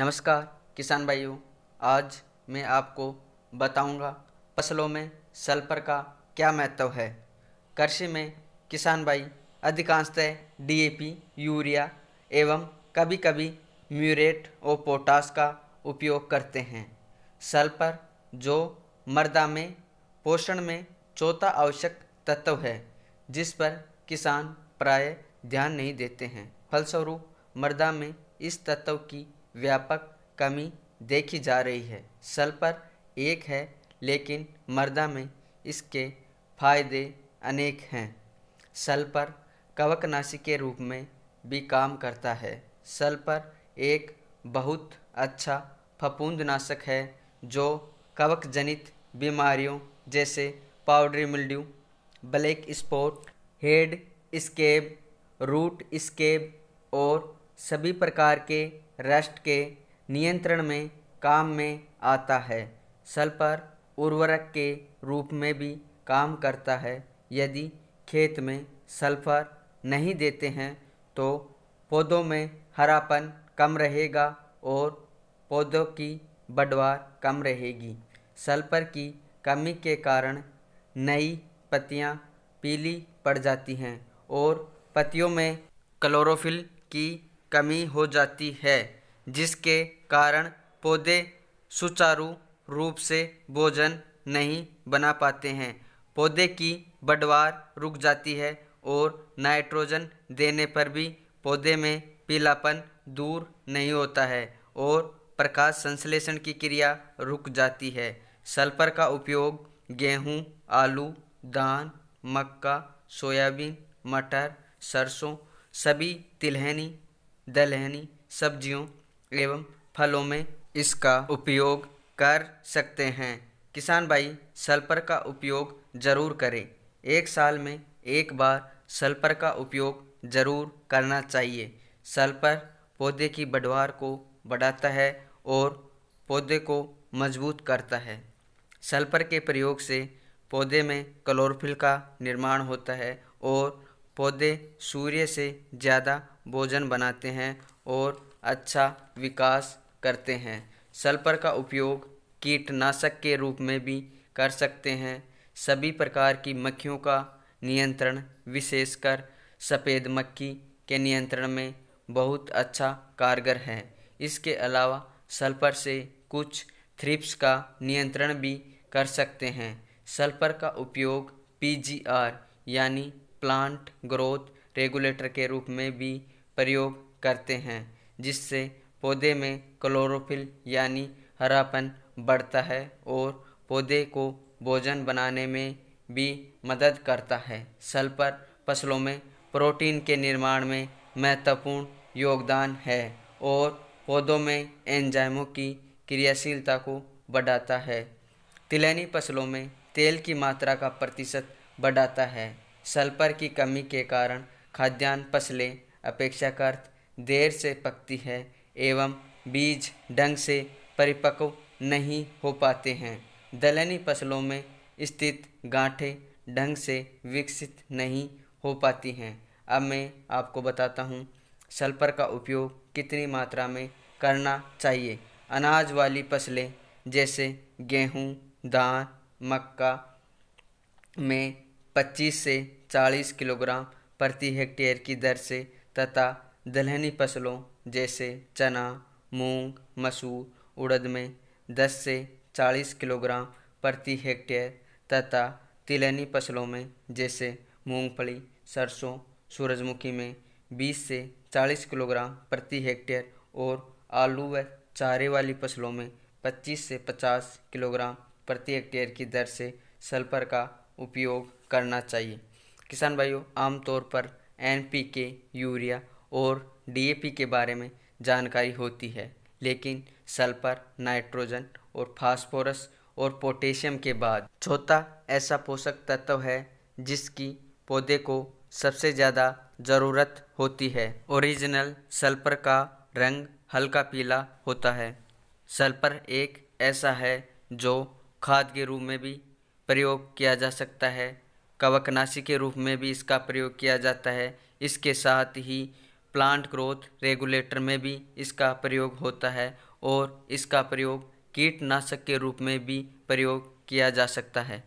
नमस्कार किसान भाइयों आज मैं आपको बताऊंगा फसलों में सल्फर का क्या महत्व है कृषि में किसान भाई अधिकांशतः डीएपी, यूरिया एवं कभी कभी म्यूरेट और पोटास का उपयोग करते हैं सल्फर जो मर्दा में पोषण में चौथा आवश्यक तत्व है जिस पर किसान प्राय ध्यान नहीं देते हैं फलस्वरूप मर्दा में इस तत्व की व्यापक कमी देखी जा रही है सल्फर एक है लेकिन मर्दा में इसके फायदे अनेक हैं सल्फर कवकनाशी के रूप में भी काम करता है सल्फर एक बहुत अच्छा फपूंदनाशक है जो कवक जनित बीमारियों जैसे powdery mildew black spot head scab root scab और सभी प्रकार के रस्ट के नियंत्रण में काम में आता है सल्फर उर्वरक के रूप में भी काम करता है यदि खेत में सल्फर नहीं देते हैं तो पौधों में हरापन कम रहेगा और पौधों की बढ़वार कम रहेगी सल्फर की कमी के कारण नई पत्तियां पीली पड़ जाती हैं और पत्तियों में क्लोरोफिल की कमी हो जाती है जिसके कारण पौधे सुचारू रूप से भोजन नहीं बना पाते हैं पौधे की बढ़वार रुक जाती है और नाइट्रोजन देने पर भी पौधे में पीलापन दूर नहीं होता है और प्रकाश संश्लेषण की क्रिया रुक जाती है सल्फर का उपयोग गेहूं, आलू धान मक्का सोयाबीन मटर सरसों सभी तिलहनी दलहनी सब्जियों एवं फलों में इसका उपयोग कर सकते हैं किसान भाई सल्फर का उपयोग ज़रूर करें एक साल में एक बार सल्फर का उपयोग ज़रूर करना चाहिए सल्फर पौधे की बढ़वार को बढ़ाता है और पौधे को मजबूत करता है सल्फर के प्रयोग से पौधे में क्लोरोफिल का निर्माण होता है और पौधे सूर्य से ज़्यादा भोजन बनाते हैं और अच्छा विकास करते हैं सल्फर का उपयोग कीटनाशक के रूप में भी कर सकते हैं सभी प्रकार की मक्खियों का नियंत्रण विशेषकर सफ़ेद मक्खी के नियंत्रण में बहुत अच्छा कारगर है इसके अलावा सल्फर से कुछ थ्रिप्स का नियंत्रण भी कर सकते हैं सल्फर का उपयोग पीजीआर यानी प्लांट ग्रोथ रेगुलेटर के रूप में भी प्रयोग करते हैं जिससे पौधे में क्लोरोफिल यानी हरापन बढ़ता है और पौधे को भोजन बनाने में भी मदद करता है सल्फर फसलों में प्रोटीन के निर्माण में महत्वपूर्ण योगदान है और पौधों में एंजाइमों की क्रियाशीलता को बढ़ाता है तिलैनी फसलों में तेल की मात्रा का प्रतिशत बढ़ाता है सल्फर की कमी के कारण खाद्यान्न फसलें अपेक्षाकृत देर से पकती है एवं बीज ढंग से परिपक्व नहीं हो पाते हैं दलहनी फसलों में स्थित गांठें ढंग से विकसित नहीं हो पाती हैं अब मैं आपको बताता हूँ सल्फर का उपयोग कितनी मात्रा में करना चाहिए अनाज वाली फसलें जैसे गेहूँ धान मक्का में 25 से 40 किलोग्राम प्रति हेक्टेयर की दर से तथा दलहनी फसलों जैसे चना मूंग, मसूर उड़द में 10 से 40 किलोग्राम प्रति हेक्टेयर तथा तिलहनी फसलों में जैसे मूंगफली सरसों सूरजमुखी में 20 से 40 किलोग्राम प्रति हेक्टेयर और आलू व चारे वाली फसलों में 25 से 50 किलोग्राम प्रति हेक्टेयर की दर से सल्फर का उपयोग करना चाहिए किसान भाइयों आमतौर पर एनपीके यूरिया और डीएपी के बारे में जानकारी होती है लेकिन सल्फर नाइट्रोजन और फास्फोरस और पोटेशियम के बाद चौथा ऐसा पोषक तत्व है जिसकी पौधे को सबसे ज़्यादा ज़रूरत होती है ओरिजिनल सल्फर का रंग हल्का पीला होता है सल्फर एक ऐसा है जो खाद के रूप में भी प्रयोग किया जा सकता है कवकनाशी के रूप में भी इसका प्रयोग किया जाता है इसके साथ ही प्लांट ग्रोथ रेगुलेटर में भी इसका प्रयोग होता है और इसका प्रयोग कीटनाशक के रूप में भी प्रयोग किया जा सकता है